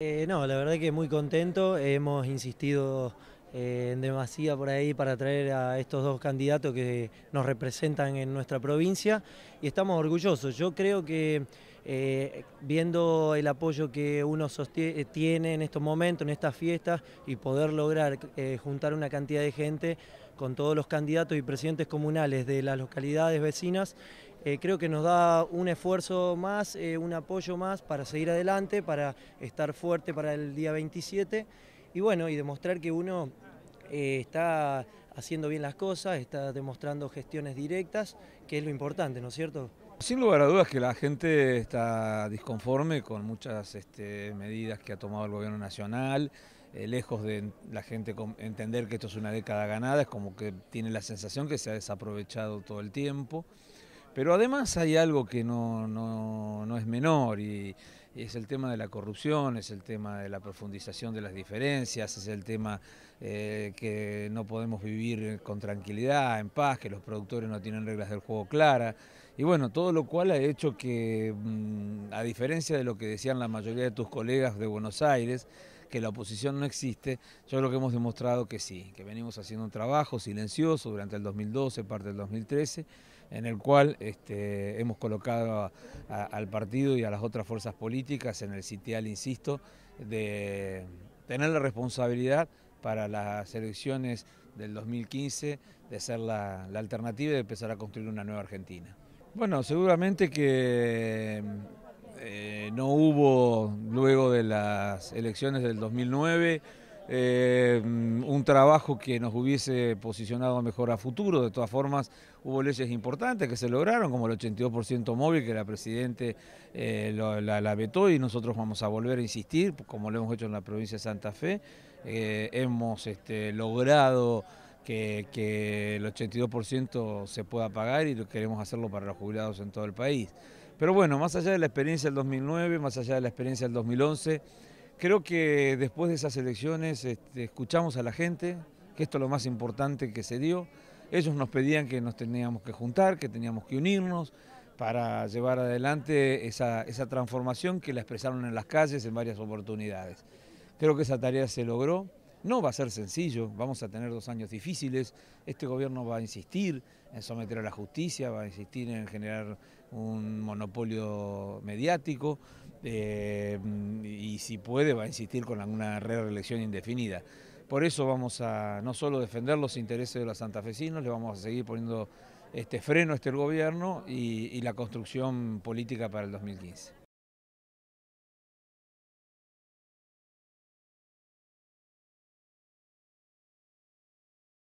Eh, no, la verdad que muy contento, hemos insistido eh, en demasía por ahí para traer a estos dos candidatos que nos representan en nuestra provincia y estamos orgullosos. Yo creo que eh, viendo el apoyo que uno tiene en estos momentos, en estas fiestas y poder lograr juntar una cantidad de gente con todos los candidatos y presidentes comunales de las localidades vecinas, eh, creo que nos da un esfuerzo más, eh, un apoyo más para seguir adelante, para estar fuerte para el día 27 y bueno, y demostrar que uno eh, está haciendo bien las cosas, está demostrando gestiones directas, que es lo importante, ¿no es cierto? Sin lugar a dudas que la gente está disconforme con muchas este, medidas que ha tomado el gobierno nacional, lejos de la gente entender que esto es una década ganada, es como que tiene la sensación que se ha desaprovechado todo el tiempo. Pero además hay algo que no, es menor y, es el tema de la corrupción, es el tema de la profundización de las diferencias, es el tema eh, que no podemos vivir con tranquilidad, en paz, que los productores no tienen reglas del juego claras. Y bueno, todo lo cual ha hecho que, mm, a diferencia de lo que decían la mayoría de tus colegas de Buenos Aires, que la oposición no existe, yo creo que hemos demostrado que sí, que venimos haciendo un trabajo silencioso durante el 2012, parte del 2013 en el cual este, hemos colocado al partido y a las otras fuerzas políticas en el sitial, insisto, de tener la responsabilidad para las elecciones del 2015 de ser la, alternativa y de empezar a construir una nueva Argentina. Bueno, seguramente que eh, no hubo luego de las elecciones del 2009 eh, un trabajo que nos hubiese posicionado mejor a futuro. De todas formas, hubo leyes importantes que se lograron, como el 82% móvil, que la Presidente eh, la, vetó y nosotros vamos a volver a insistir, como lo hemos hecho en la provincia de Santa Fe. Eh, hemos este, logrado... Que, que, el 82% se pueda pagar y queremos hacerlo para los jubilados en todo el país. Pero bueno, más allá de la experiencia del 2009, más allá de la experiencia del 2011, Creo que después de esas elecciones este, escuchamos a la gente, que esto es lo más importante que se dio. Ellos nos pedían que nos teníamos que juntar, que teníamos que unirnos para llevar adelante esa transformación que la expresaron en las calles en varias oportunidades. Creo que esa tarea se logró. No va a ser sencillo, vamos a tener dos años difíciles, este gobierno va a insistir en someter a la justicia, va a insistir en generar un monopolio mediático, eh, y si puede va a insistir con alguna reelección indefinida. Por eso vamos a no solo defender los intereses de los santafesinos, le vamos a seguir poniendo este freno a este gobierno y la construcción política para el 2015.